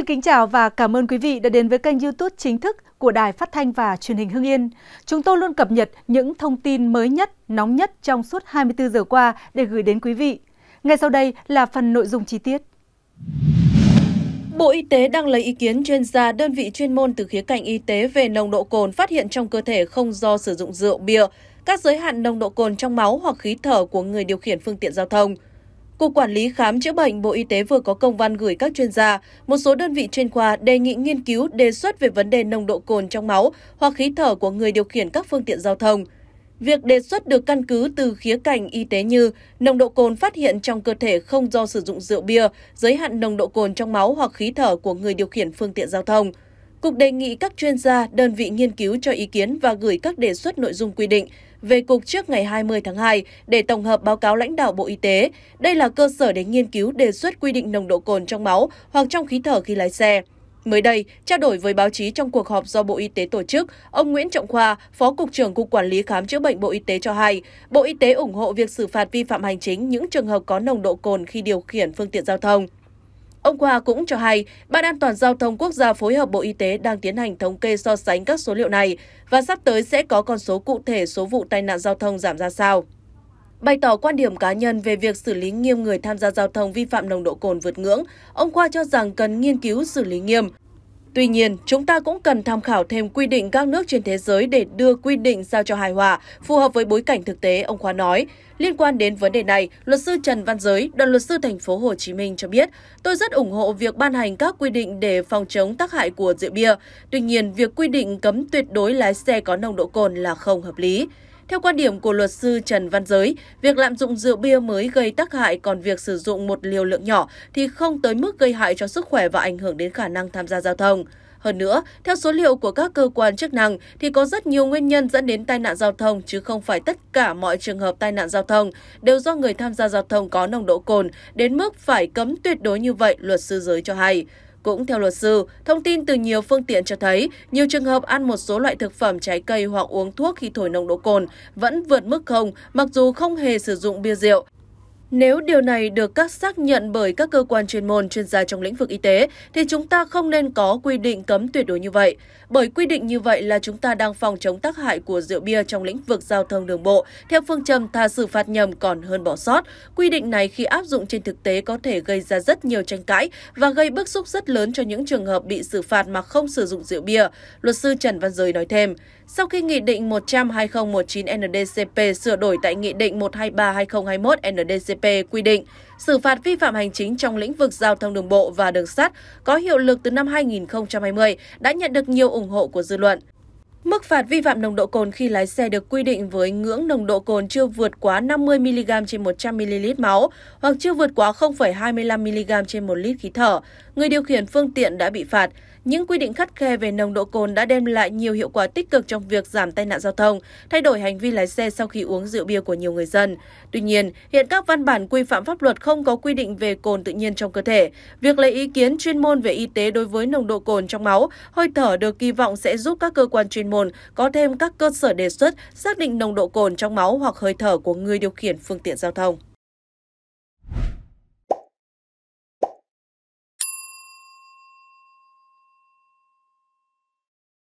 Xin kính chào và cảm ơn quý vị đã đến với kênh YouTube chính thức của Đài Phát thanh và Truyền hình Hưng Yên. Chúng tôi luôn cập nhật những thông tin mới nhất, nóng nhất trong suốt 24 giờ qua để gửi đến quý vị. Ngay sau đây là phần nội dung chi tiết. Bộ Y tế đang lấy ý kiến chuyên gia đơn vị chuyên môn từ khía cạnh y tế về nồng độ cồn phát hiện trong cơ thể không do sử dụng rượu bia, các giới hạn nồng độ cồn trong máu hoặc khí thở của người điều khiển phương tiện giao thông – Cục Quản lý Khám chữa bệnh Bộ Y tế vừa có công văn gửi các chuyên gia, một số đơn vị chuyên khoa đề nghị nghiên cứu đề xuất về vấn đề nồng độ cồn trong máu hoặc khí thở của người điều khiển các phương tiện giao thông. Việc đề xuất được căn cứ từ khía cạnh y tế như nồng độ cồn phát hiện trong cơ thể không do sử dụng rượu bia, giới hạn nồng độ cồn trong máu hoặc khí thở của người điều khiển phương tiện giao thông – Cục đề nghị các chuyên gia, đơn vị nghiên cứu cho ý kiến và gửi các đề xuất nội dung quy định về Cục trước ngày 20 tháng 2 để tổng hợp báo cáo lãnh đạo Bộ Y tế. Đây là cơ sở để nghiên cứu đề xuất quy định nồng độ cồn trong máu hoặc trong khí thở khi lái xe. Mới đây, trao đổi với báo chí trong cuộc họp do Bộ Y tế tổ chức, ông Nguyễn Trọng Khoa, Phó Cục trưởng Cục Quản lý Khám chữa bệnh Bộ Y tế cho hay, Bộ Y tế ủng hộ việc xử phạt vi phạm hành chính những trường hợp có nồng độ cồn khi điều khiển phương tiện giao thông. Ông Khoa cũng cho hay, Ban an toàn giao thông quốc gia phối hợp Bộ Y tế đang tiến hành thống kê so sánh các số liệu này và sắp tới sẽ có con số cụ thể số vụ tai nạn giao thông giảm ra sao. Bày tỏ quan điểm cá nhân về việc xử lý nghiêm người tham gia giao thông vi phạm nồng độ cồn vượt ngưỡng, ông Khoa cho rằng cần nghiên cứu xử lý nghiêm, Tuy nhiên, chúng ta cũng cần tham khảo thêm quy định các nước trên thế giới để đưa quy định sao cho hài hòa, phù hợp với bối cảnh thực tế, ông Khoa nói. Liên quan đến vấn đề này, luật sư Trần Văn Giới, đoàn luật sư thành phố Hồ Chí Minh cho biết, tôi rất ủng hộ việc ban hành các quy định để phòng chống tác hại của rượu bia. Tuy nhiên, việc quy định cấm tuyệt đối lái xe có nồng độ cồn là không hợp lý. Theo quan điểm của luật sư Trần Văn Giới, việc lạm dụng rượu bia mới gây tác hại còn việc sử dụng một liều lượng nhỏ thì không tới mức gây hại cho sức khỏe và ảnh hưởng đến khả năng tham gia giao thông. Hơn nữa, theo số liệu của các cơ quan chức năng thì có rất nhiều nguyên nhân dẫn đến tai nạn giao thông chứ không phải tất cả mọi trường hợp tai nạn giao thông đều do người tham gia giao thông có nồng độ cồn đến mức phải cấm tuyệt đối như vậy, luật sư giới cho hay. Cũng theo luật sư, thông tin từ nhiều phương tiện cho thấy nhiều trường hợp ăn một số loại thực phẩm trái cây hoặc uống thuốc khi thổi nồng độ cồn vẫn vượt mức không mặc dù không hề sử dụng bia rượu. Nếu điều này được các xác nhận bởi các cơ quan chuyên môn, chuyên gia trong lĩnh vực y tế, thì chúng ta không nên có quy định cấm tuyệt đối như vậy. Bởi quy định như vậy là chúng ta đang phòng chống tác hại của rượu bia trong lĩnh vực giao thông đường bộ. Theo phương châm tha xử phạt nhầm còn hơn bỏ sót, quy định này khi áp dụng trên thực tế có thể gây ra rất nhiều tranh cãi và gây bức xúc rất lớn cho những trường hợp bị xử phạt mà không sử dụng rượu bia. Luật sư Trần Văn Giới nói thêm, sau khi Nghị định 100-2019 NDCP sửa đổi tại Nghị định 123-2021 NDCP, CPTPP quy định, xử phạt vi phạm hành chính trong lĩnh vực giao thông đường bộ và đường sắt có hiệu lực từ năm 2020 đã nhận được nhiều ủng hộ của dư luận. Mức phạt vi phạm nồng độ cồn khi lái xe được quy định với ngưỡng nồng độ cồn chưa vượt quá 50mg trên 100ml máu hoặc chưa vượt quá 0,25mg trên 1 lít khí thở. Người điều khiển phương tiện đã bị phạt. Những quy định khắt khe về nồng độ cồn đã đem lại nhiều hiệu quả tích cực trong việc giảm tai nạn giao thông, thay đổi hành vi lái xe sau khi uống rượu bia của nhiều người dân. Tuy nhiên, hiện các văn bản quy phạm pháp luật không có quy định về cồn tự nhiên trong cơ thể. Việc lấy ý kiến chuyên môn về y tế đối với nồng độ cồn trong máu, hơi thở được kỳ vọng sẽ giúp các cơ quan chuyên môn có thêm các cơ sở đề xuất xác định nồng độ cồn trong máu hoặc hơi thở của người điều khiển phương tiện giao thông